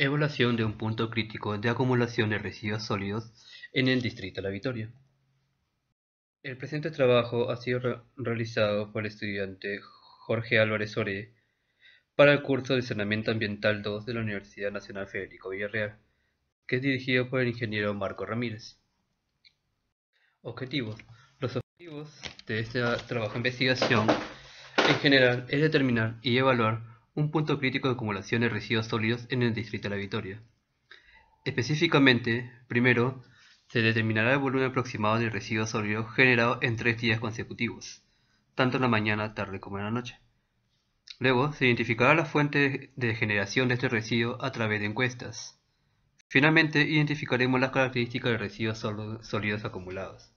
Evaluación de un punto crítico de acumulación de residuos sólidos en el Distrito la Vitoria. El presente trabajo ha sido realizado por el estudiante Jorge Álvarez Ore para el curso de Saneamiento Ambiental 2 de la Universidad Nacional Federico Villarreal, que es dirigido por el ingeniero Marco Ramírez. Objetivos. Los objetivos de este trabajo de investigación en general es determinar y evaluar un punto crítico de acumulación de residuos sólidos en el distrito de La Victoria. Específicamente, primero, se determinará el volumen aproximado de residuos sólidos generado en tres días consecutivos, tanto en la mañana, tarde como en la noche. Luego, se identificará la fuente de generación de este residuo a través de encuestas. Finalmente, identificaremos las características de residuos sólidos acumulados.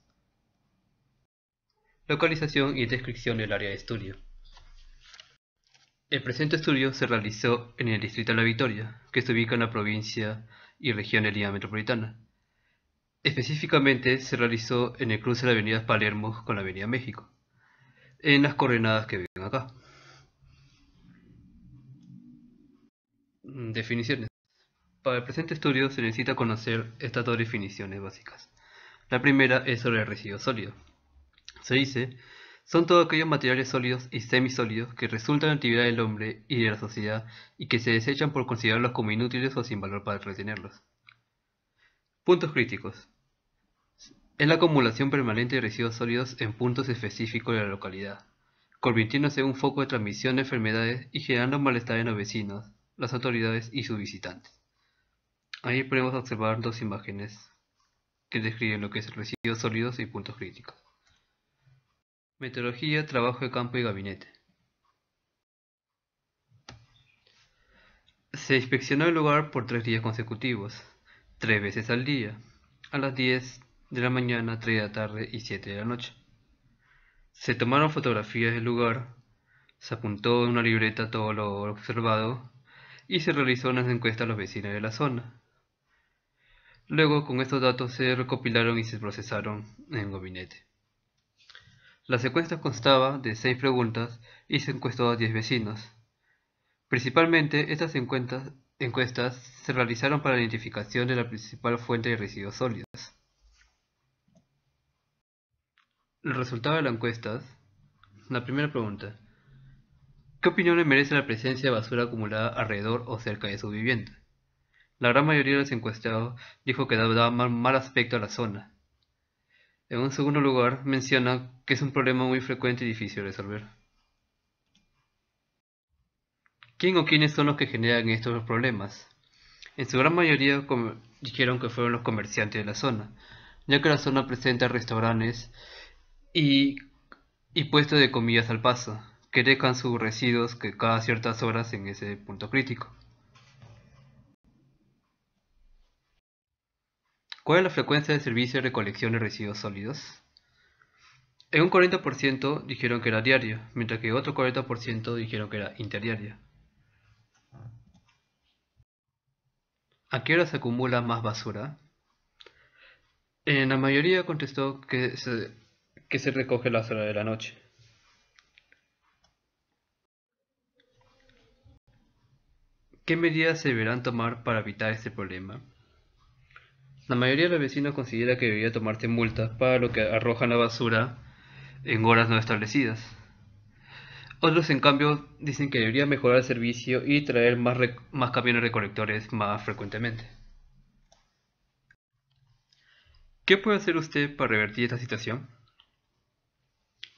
Localización y descripción del área de estudio. El presente estudio se realizó en el distrito de La Victoria, que se ubica en la provincia y región de Lima Metropolitana. Específicamente se realizó en el cruce de la avenida Palermo con la avenida México, en las coordenadas que ven acá. Mm, definiciones. Para el presente estudio se necesita conocer estas dos definiciones básicas. La primera es sobre el residuo sólido. Se dice son todos aquellos materiales sólidos y semisólidos que resultan en actividad del hombre y de la sociedad y que se desechan por considerarlos como inútiles o sin valor para retenerlos. Puntos críticos. Es la acumulación permanente de residuos sólidos en puntos específicos de la localidad, convirtiéndose en un foco de transmisión de enfermedades y generando malestar en los vecinos, las autoridades y sus visitantes. Ahí podemos observar dos imágenes que describen lo que es residuos sólidos y puntos críticos. Metodología, trabajo de campo y gabinete. Se inspeccionó el lugar por tres días consecutivos, tres veces al día, a las 10 de la mañana, 3 de la tarde y 7 de la noche. Se tomaron fotografías del lugar, se apuntó en una libreta todo lo observado y se realizó una encuesta a los vecinos de la zona. Luego, con estos datos se recopilaron y se procesaron en gabinete. La encuesta constaba de seis preguntas y se encuestó a 10 vecinos. Principalmente, estas encuestas, se realizaron para la identificación de la principal fuente de residuos sólidos. El resultado de la encuestas. La primera pregunta. ¿Qué opinión le merece la presencia de basura acumulada alrededor o cerca de su vivienda? La gran mayoría de los encuestados dijo que daba mal aspecto a la zona, en un segundo lugar, menciona que es un problema muy frecuente y difícil de resolver. ¿Quién o quiénes son los que generan estos problemas? En su gran mayoría dijeron que fueron los comerciantes de la zona, ya que la zona presenta restaurantes y, y puestos de comidas al paso, que dejan sus residuos que cada ciertas horas en ese punto crítico. ¿Cuál es la frecuencia de servicio de recolección de residuos sólidos? En un 40% dijeron que era diario, mientras que otro 40% dijeron que era interdiario. ¿A qué hora se acumula más basura? En eh, la mayoría contestó que se, que se recoge la hora de la noche. ¿Qué medidas se deberán tomar para evitar este problema? La mayoría de los vecinos considera que debería tomarse multas para lo que arrojan la basura en horas no establecidas. Otros, en cambio, dicen que debería mejorar el servicio y traer más, más camiones recolectores más frecuentemente. ¿Qué puede hacer usted para revertir esta situación?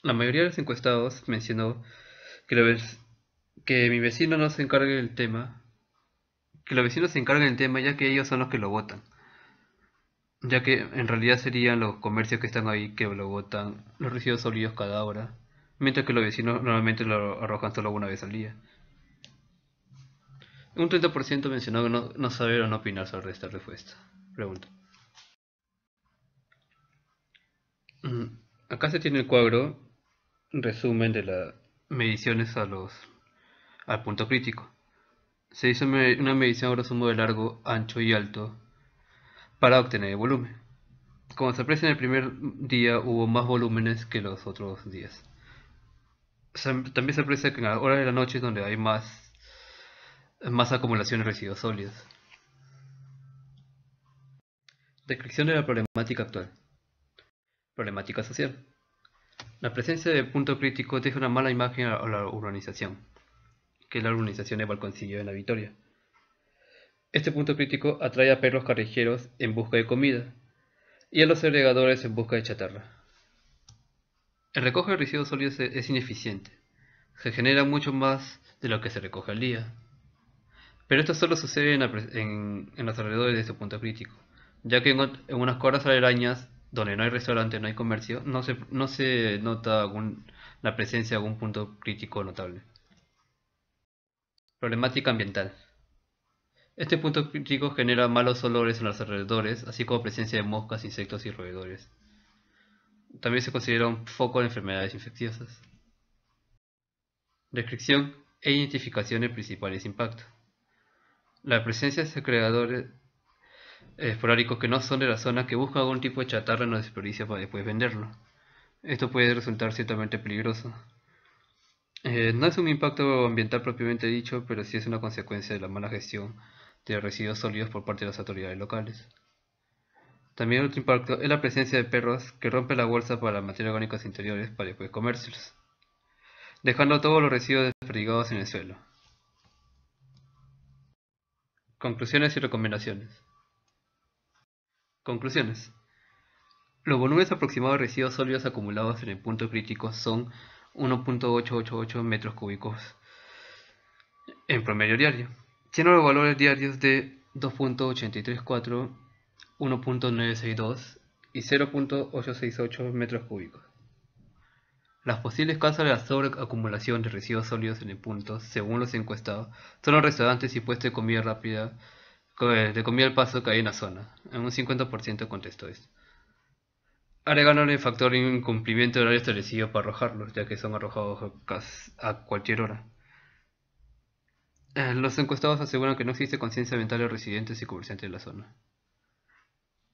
La mayoría de los encuestados mencionó que, que mi vecino no se encargue del tema, que los vecinos se encarguen del tema ya que ellos son los que lo votan ya que en realidad serían los comercios que están ahí que lo botan los residuos sólidos cada hora, mientras que los vecinos normalmente lo arrojan solo una vez al día. Un 30% mencionó no, no saber o no opinar sobre esta respuesta. Pregunta. Mm, acá se tiene el cuadro, resumen de las mediciones a los, al punto crítico. Se hizo una medición a de largo, ancho y alto para obtener el volumen. Como se aprecia en el primer día hubo más volúmenes que los otros días. También se aprecia que en la hora de la noche es donde hay más, más acumulación de residuos sólidos. Descripción de la problemática actual. Problemática social. La presencia de punto crítico deja una mala imagen a la urbanización, que es la urbanización de Balconcillo de la Victoria. Este punto crítico atrae a perros carrijeros en busca de comida y a los agregadores en busca de chatarra. El recoge de residuos sólidos es ineficiente. Se genera mucho más de lo que se recoge al día. Pero esto solo sucede en, los alrededores de este punto crítico, ya que en, unas cuadras aledañas donde no hay restaurante, no hay comercio, no se, nota la presencia de algún punto crítico notable. Problemática ambiental. Este punto crítico genera malos olores en los alrededores, así como presencia de moscas, insectos y roedores. También se considera un foco de enfermedades infecciosas. Descripción e identificación de principales impactos. La presencia de segregadores esporádicos que no son de la zona que buscan algún tipo de chatarra no desperdicia para después venderlo. Esto puede resultar ciertamente peligroso. Eh, no es un impacto ambiental propiamente dicho, pero sí es una consecuencia de la mala gestión de residuos sólidos por parte de las autoridades locales. También otro impacto es la presencia de perros que rompen la bolsa para las materias orgánicas interiores para después comérselos, dejando todos los residuos desperdigados en el suelo. Conclusiones y recomendaciones. Conclusiones. Los volúmenes aproximados de residuos sólidos acumulados en el punto crítico son 1.888 metros cúbicos en promedio diario. Tienen los valores diarios de 2.834, 1.962 y 0.868 metros cúbicos. Las posibles causas de la sobreacumulación de residuos sólidos en el punto, según los encuestados, son los restaurantes y puestos de comida rápida eh, de comida al paso que hay en la zona. En un 50% contestó esto. Agregaron el factor incumplimiento de horario establecido para arrojarlos, ya que son arrojados a cualquier hora. Eh, los encuestados aseguran que no existe conciencia ambiental de residentes y comerciantes de la zona.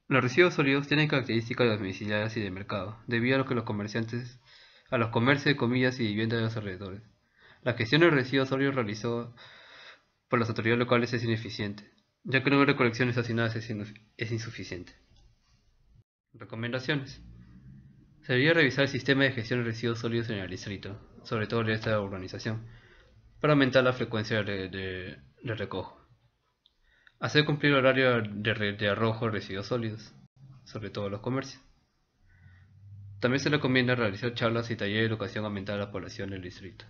Los residuos sólidos tienen características de domiciliarias y de mercado, debido a lo que los comerciantes, a los comercios de comidas y viviendas de los alrededores. La gestión de residuos sólidos realizada por las autoridades locales es ineficiente, ya que el número de colecciones asignadas es, insuficiente. Recomendaciones. Se debería revisar el sistema de gestión de residuos sólidos en el distrito, sobre todo en esta urbanización, para aumentar la frecuencia de, recojo. Hacer cumplir el horario de, arrojo de residuos sólidos, sobre todo los comercios. También se le recomienda realizar charlas y talleres de educación a aumentar la población del distrito.